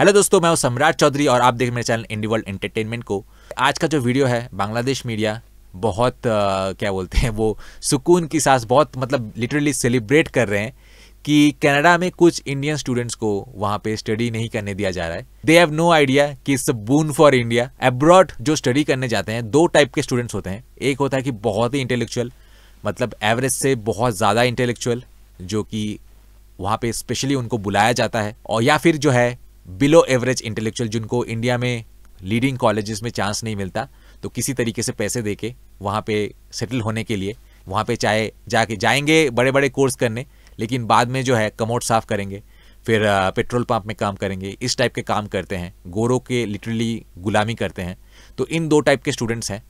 Hello दोस्तों मैं हूं सम्राट चौधरी और आप देख मेरे चैनल इंडी वर्ल्ड एंटरटेनमेंट को आज का जो वीडियो है बांग्लादेश मीडिया बहुत आ, क्या बोलते हैं वो सुकून की सांस बहुत मतलब लिटरली सेलिब्रेट कर रहे हैं कि कनाडा में कुछ इंडियन स्टूडेंट्स को वहाँ पे स्टडी नहीं करने दिया जा रहा है दे हैव नो आइडिया कि it's boon for India abroad जो स्टडी करने जाते हैं दो टाइप के स्टूडेंट्स होते हैं एक होता है कि बहुत ही इंटेलेक्चुअल मतलब एवरेज से बहुत ज़्यादा इंटेलेक्चुअल जो कि वहाँ पे स्पेशली उनको बुलाया जाता है और या फिर जो है बिलो एवरेज इंटेलेक्चुअल जिनको इंडिया में लीडिंग कॉलेजेस में चांस नहीं मिलता तो किसी तरीके से पैसे दे के वहाँ पर सेटल होने के लिए वहाँ पे चाहे जाके जाएंगे बड़े बड़े कोर्स करने लेकिन बाद में जो है कमोट साफ़ करेंगे फिर पेट्रोल पंप में काम करेंगे इस टाइप के काम करते हैं गोरों के लिटरली गुलामी करते हैं तो इन दो टाइप के स्टूडेंट्स हैं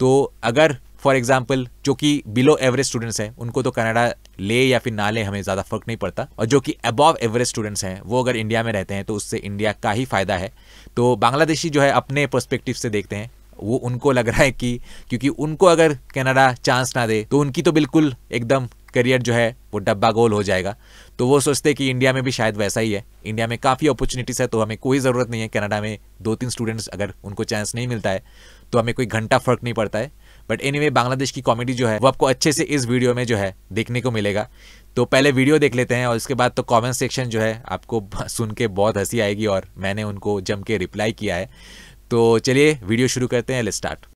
तो अगर फॉर एग्जाम्पल जो कि बिलो एवरेज स्टूडेंट्स हैं उनको तो कनाडा ले या फिर ना ले हमें ज़्यादा फर्क नहीं पड़ता और जो कि अबव एवरेज स्टूडेंट्स हैं वो अगर इंडिया में रहते हैं तो उससे इंडिया का ही फ़ायदा है तो बांग्लादेशी जो है अपने पर्स्पेक्टिव से देखते हैं वो उनको लग रहा है कि क्योंकि उनको अगर कनाडा चांस ना दे तो उनकी तो बिल्कुल एकदम करियर जो है वो डब्बा गोल हो जाएगा तो वो सोचते हैं कि इंडिया में भी शायद वैसा ही है इंडिया में काफ़ी अपॉर्चुनिटीज़ है तो हमें कोई ज़रूरत नहीं है कनाडा में दो तीन स्टूडेंट्स अगर उनको चांस नहीं मिलता है तो हमें कोई घंटा फ़र्क नहीं पड़ता है बट वे बांग्लादेश की कॉमेडी जो है वो आपको अच्छे से इस वीडियो में जो है देखने को मिलेगा तो पहले वीडियो देख लेते हैं और इसके बाद तो कॉमेंट सेक्शन जो है आपको सुन के बहुत हंसी आएगी और मैंने उनको जम के रिप्लाई किया है तो चलिए वीडियो शुरू करते हैं स्टार्ट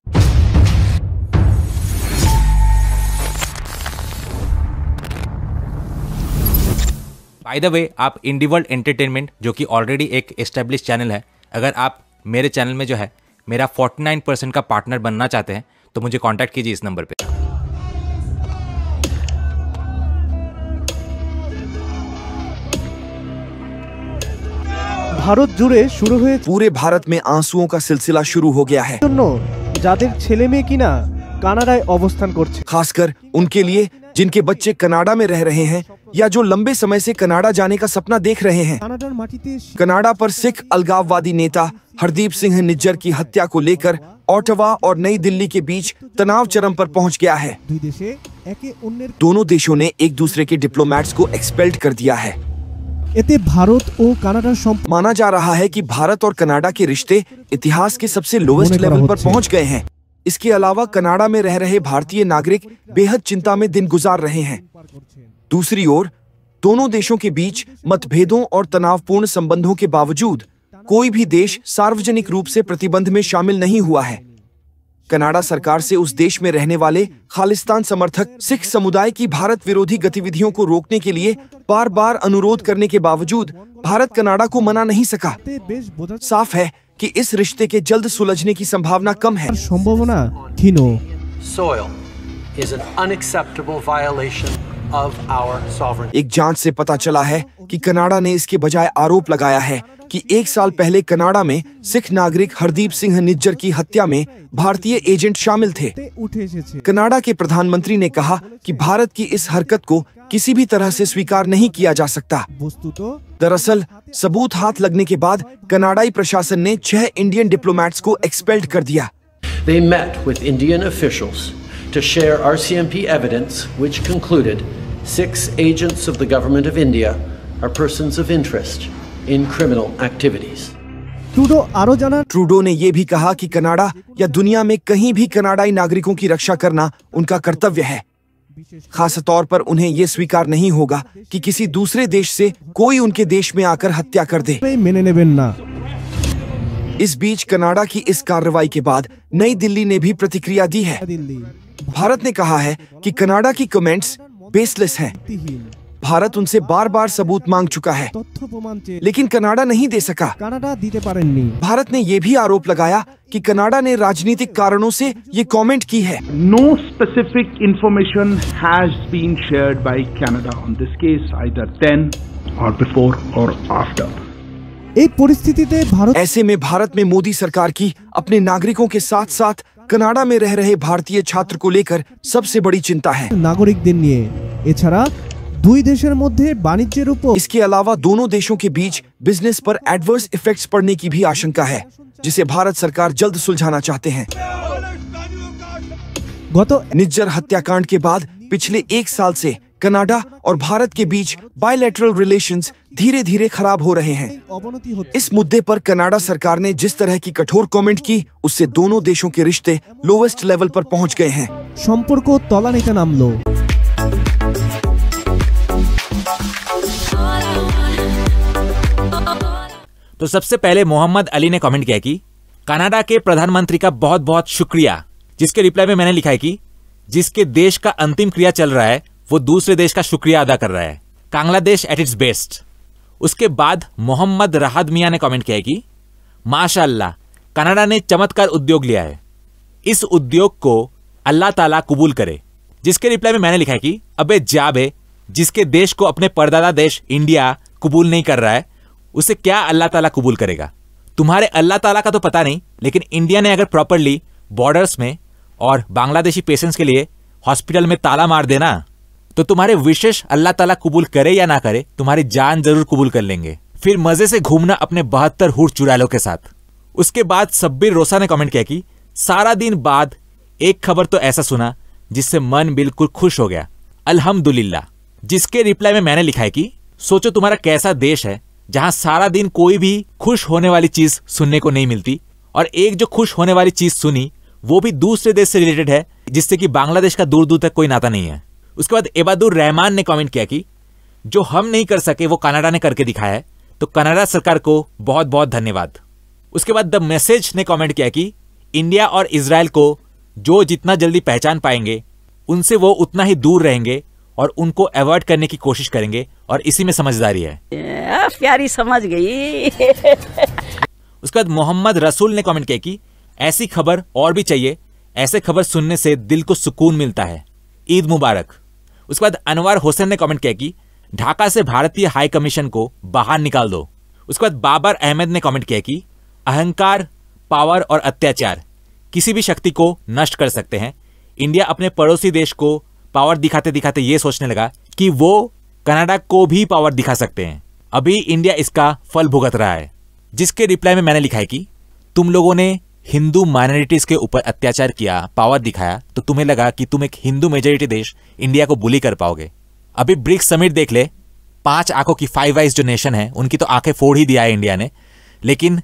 बाय द वे आप इंडी वर्ल्ड एंटरटेनमेंट जो कि ऑलरेडी एक एस्टेब्लिश चैनल है अगर आप मेरे चैनल में जो है मेरा 49 परसेंट का पार्टनर बनना चाहते हैं तो मुझे कॉन्टैक्ट कीजिए इस नंबर पर भारत जुड़े शुरू हुए पूरे भारत में आंसुओं का सिलसिला शुरू हो गया है জন্য छेले में की ना कनाडा अवस्थान कर खासकर उनके लिए जिनके बच्चे कनाडा में रह रहे हैं या जो लंबे समय से कनाडा जाने का सपना देख रहे हैं कनाडा पर सिख अलगाववादी नेता हरदीप सिंह निज्जर की हत्या को लेकर ओटवा और नई दिल्ली के बीच तनाव चरम पर पहुंच गया है दोनों देशों ने एक दूसरे के डिप्लोमैट्स को एक्सपेल्ट कर दिया है भारत और कनाडा माना जा रहा है कि भारत और कनाडा के रिश्ते इतिहास के सबसे लोवेस्ट लेवल पर पहुंच गए हैं इसके अलावा कनाडा में रह रहे भारतीय नागरिक बेहद चिंता में दिन गुजार रहे हैं दूसरी ओर दोनों देशों के बीच मतभेदों और तनावपूर्ण संबंधों के बावजूद कोई भी देश सार्वजनिक रूप से प्रतिबंध में शामिल नहीं हुआ है कनाडा सरकार से उस देश में रहने वाले खालिस्तान समर्थक सिख समुदाय की भारत विरोधी गतिविधियों को रोकने के लिए बार बार अनुरोध करने के बावजूद भारत कनाडा को मना नहीं सका साफ है कि इस रिश्ते के जल्द सुलझने की संभावना कम है संभावना एक जांच से पता चला है कि कनाडा ने इसके बजाय आरोप लगाया है कि एक साल पहले कनाडा में सिख नागरिक हरदीप सिंह निज्जर की हत्या में भारतीय एजेंट शामिल थे कनाडा के प्रधानमंत्री ने कहा कि भारत की इस हरकत को किसी भी तरह से स्वीकार नहीं किया जा सकता तो दरअसल सबूत हाथ लगने के बाद कनाडाई प्रशासन ने छह इंडियन डिप्लोमेट्स को एक्सपेल्ड कर दिया They met with Indian officials to share RCMP evidence which concluded six agents of the government of India are persons of interest in criminal activities. Trudeau आरो जाना ट्रूडो ने ये भी कहा कि कनाडा या दुनिया में कहीं भी कनाडाई नागरिकों की रक्षा करना उनका कर्तव्य है खास तौर पर उन्हें ये स्वीकार नहीं होगा कि किसी दूसरे देश से कोई उनके देश में आकर हत्या कर दे इस बीच कनाडा की इस कार्रवाई के बाद नई दिल्ली ने भी प्रतिक्रिया दी है भारत ने कहा है की कनाडा की कमेंट्स बेसलेस है भारत उनसे बार बार सबूत मांग चुका है लेकिन कनाडा नहीं दे सका कनाडा भारत ने ये भी आरोप लगाया कि कनाडा ने राजनीतिक कारणों से ये कमेंट की है no specific information has been shared by Canada on this case either then or before or after एक परिस्थिति भारत ऐसे में भारत में मोदी सरकार की अपने नागरिकों के साथ साथ कनाडा में रह रहे भारतीय छात्र को लेकर सबसे बड़ी चिंता है नागरिक दिन ये দুই দেশের मध्य वाणिज्य रूप इसके अलावा दोनों देशों के बीच बिजनेस पर एडवर्स इफेक्ट्स पड़ने की भी आशंका है जिसे भारत सरकार जल्द सुलझाना चाहते हैं निज्जर हत्याकांड के बाद पिछले एक साल से कनाडा और भारत के बीच बायोलेटरल रिलेशंस धीरे धीरे खराब हो रहे हैं इस मुद्दे पर कनाडा सरकार ने जिस तरह की कठोर कमेंट की उससे दोनों देशों के रिश्ते लोवेस्ट लेवल पर पहुंच गए हैं का नाम लो तो सबसे पहले मोहम्मद अली ने कमेंट किया कि कनाडा के प्रधानमंत्री का बहुत बहुत शुक्रिया जिसके रिप्लाई में मैंने लिखा है कि जिसके देश का अंतिम क्रिया चल रहा है वो दूसरे देश का शुक्रिया अदा कर रहा है कांग्लादेश एट इट्स बेस्ट उसके बाद मोहम्मद राहत मिया ने कमेंट किया कि माशाल्लाह कनाडा ने चमत्कार उद्योग लिया है इस उद्योग को अल्लाह ताला कबूल करे जिसके रिप्लाई में मैंने लिखा है कि अबे जाबे जिसके देश को अपने परदादा देश इंडिया कबूल नहीं कर रहा है उसे क्या अल्लाह ताला कबूल करेगा तुम्हारे अल्लाह ताला का तो पता नहीं लेकिन इंडिया ने अगर प्रॉपरली बॉर्डर्स में और बांग्लादेशी पेशेंट्स के लिए हॉस्पिटल में ताला मार देना तो तुम्हारे विशेष अल्लाह ताला कबूल करे या ना करे तुम्हारी जान जरूर कबूल कर लेंगे फिर मजे से घूमना अपने बहत्तर हु चुड़ैलों के साथ उसके बाद सब्बीर रोसा ने कमेंट किया कि सारा दिन बाद एक खबर तो ऐसा सुना जिससे मन बिल्कुल खुश हो गया अल्हम्दुलिल्लाह जिसके रिप्लाई में मैंने लिखा है कि सोचो तुम्हारा कैसा देश है जहां सारा दिन कोई भी खुश होने वाली चीज सुनने को नहीं मिलती और एक जो खुश होने वाली चीज सुनी वो भी दूसरे देश से रिलेटेड है जिससे कि बांग्लादेश का दूर दूर तक कोई नाता नहीं है उसके बाद एबादुर रहमान ने कमेंट किया कि जो हम नहीं कर सके वो कनाडा ने करके दिखाया है तो कनाडा सरकार को बहुत बहुत धन्यवाद उसके बाद द मैसेज ने कमेंट किया कि इंडिया और इसराइल को जो जितना जल्दी पहचान पाएंगे उनसे वो उतना ही दूर रहेंगे और उनको अवॉइड करने की कोशिश करेंगे और इसी में समझदारी है प्यारी समझ गई उसके बाद मोहम्मद रसूल ने कमेंट किया कि ऐसी खबर और भी चाहिए ऐसे खबर सुनने से दिल को सुकून मिलता है ईद मुबारक उसके बाद अनवर हुसैन ने कमेंट किया कि ढाका से भारतीय हाई कमीशन को बाहर निकाल दो उसके बाद बाबर अहमद ने कमेंट किया कि अहंकार पावर और अत्याचार किसी भी शक्ति को नष्ट कर सकते हैं इंडिया अपने पड़ोसी देश को पावर दिखाते दिखाते ये सोचने लगा कि वो कनाडा को भी पावर दिखा सकते हैं अभी इंडिया इसका फल भुगत रहा है जिसके रिप्लाई में मैंने लिखा है कि तुम लोगों ने हिंदू माइनॉरिटीज के ऊपर अत्याचार किया पावर दिखाया तो तुम्हें लगा कि तुम एक हिंदू मेजोरिटी देश इंडिया को बुली कर पाओगे अभी ब्रिक्स समिट देख ले पांच आंखों की फाइव वाइज जो नेशन है उनकी तो आंखें फोड़ ही दिया है इंडिया ने लेकिन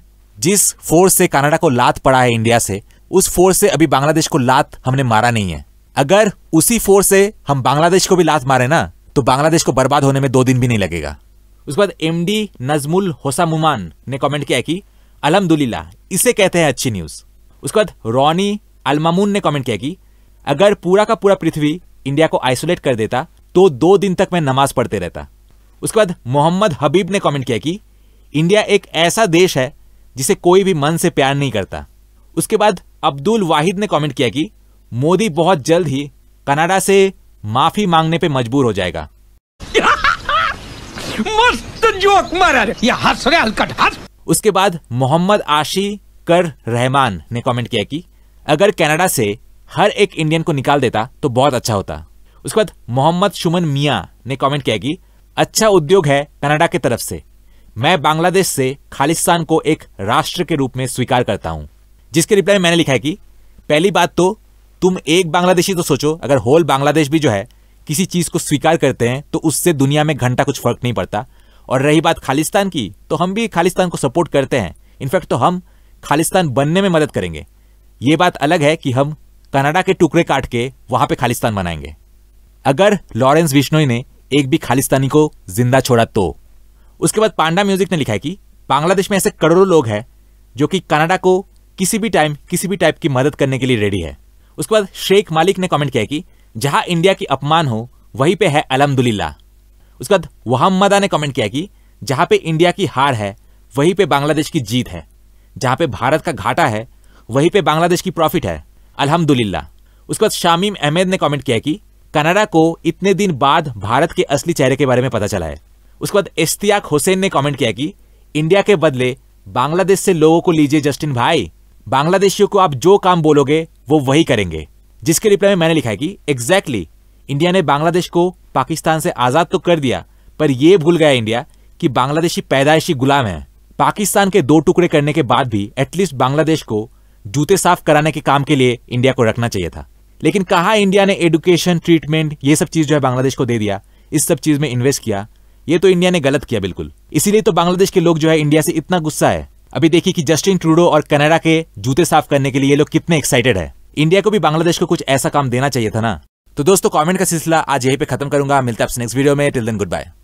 जिस फोर्स से कनाडा को लात पड़ा है इंडिया से उस फोर्स से अभी बांग्लादेश को लात हमने मारा नहीं है अगर उसी फोर्स से हम बांग्लादेश को भी लात मारे ना तो बांग्लादेश को बर्बाद होने में दो दिन भी नहीं लगेगा उसके बाद एमडी नजमुल होसामुमान ने कमेंट किया कि अलहमदुल्ला इसे कहते हैं अच्छी न्यूज़ उसके बाद रॉनी अलमामून ने कमेंट किया कि अगर पूरा का पूरा पृथ्वी इंडिया को आइसोलेट कर देता तो दो दिन तक मैं नमाज पढ़ते रहता उसके बाद मोहम्मद हबीब ने कमेंट किया कि इंडिया एक ऐसा देश है जिसे कोई भी मन से प्यार नहीं करता उसके बाद अब्दुल वाहिद ने कमेंट किया कि मोदी बहुत जल्द ही कनाडा से माफी मांगने पे मजबूर हो जाएगा मस्त जोक मारा ये उसके बाद मोहम्मद आशी कर रहमान ने कमेंट किया कि अगर कनाडा से हर एक इंडियन को निकाल देता तो बहुत अच्छा होता उसके बाद मोहम्मद सुमन मिया ने कमेंट किया कि अच्छा उद्योग है कनाडा की तरफ से मैं बांग्लादेश से खालिस्तान को एक राष्ट्र के रूप में स्वीकार करता हूँ जिसके रिप्लाई मैंने लिखा है कि पहली बात तो तुम एक बांग्लादेशी तो सोचो अगर होल बांग्लादेश भी जो है किसी चीज़ को स्वीकार करते हैं तो उससे दुनिया में घंटा कुछ फर्क नहीं पड़ता और रही बात खालिस्तान की तो हम भी खालिस्तान को सपोर्ट करते हैं इनफैक्ट तो हम खालिस्तान बनने में मदद करेंगे ये बात अलग है कि हम कनाडा के टुकड़े काट के वहां पे खालिस्तान बनाएंगे अगर लॉरेंस बिश्नोई ने एक भी खालिस्तानी को जिंदा छोड़ा तो उसके बाद पांडा म्यूजिक ने लिखा है कि बांग्लादेश में ऐसे करोड़ों लोग हैं जो कि कनाडा को किसी भी टाइम किसी भी टाइप की मदद करने के लिए रेडी है उसके बाद शेख मालिक ने कमेंट किया कि जहां इंडिया की अपमान हो वहीं पे है अलहमदुल्ला उसके बाद वहम्मदा ने कमेंट किया कि जहां पे इंडिया की हार है वहीं पे बांग्लादेश की जीत है जहां पे भारत का घाटा है वहीं पे बांग्लादेश की प्रॉफिट है अलहमदुल्ला उसके बाद शामीम अहमद ने कॉमेंट किया कि कनाडा को इतने दिन बाद भारत के असली चेहरे के बारे में पता चला है उसके बाद इश्तियाक हुसैन ने कमेंट किया कि इंडिया के बदले बांग्लादेश से लोगों को लीजिए जस्टिन भाई बांग्लादेशियों को आप जो काम बोलोगे वो वही करेंगे जिसके रिप्लाई में मैंने लिखा है कि एग्जैक्टली exactly, इंडिया ने बांग्लादेश को पाकिस्तान से आज़ाद तो कर दिया पर यह भूल गया इंडिया कि बांग्लादेशी पैदाइशी गुलाम है पाकिस्तान के दो टुकड़े करने के बाद भी एटलीस्ट बांग्लादेश को जूते साफ कराने के काम के लिए इंडिया को रखना चाहिए था लेकिन कहा इंडिया ने एडुकेशन ट्रीटमेंट ये सब चीज़ जो है बांग्लादेश को दे दिया इस सब चीज़ में इन्वेस्ट किया ये तो इंडिया ने गलत किया बिल्कुल इसीलिए तो बांग्लादेश के लोग जो है इंडिया से इतना गुस्सा है अभी देखिए कि जस्टिन ट्रूडो और कनाडा के जूते साफ करने के लिए ये लोग कितने एक्साइटेड है इंडिया को भी बांग्लादेश को कुछ ऐसा काम देना चाहिए था ना तो दोस्तों कमेंट का सिलसिला आज यहीं पे खत्म करूंगा मिलता है नेक्स्ट वीडियो में टिल देन गुड बाय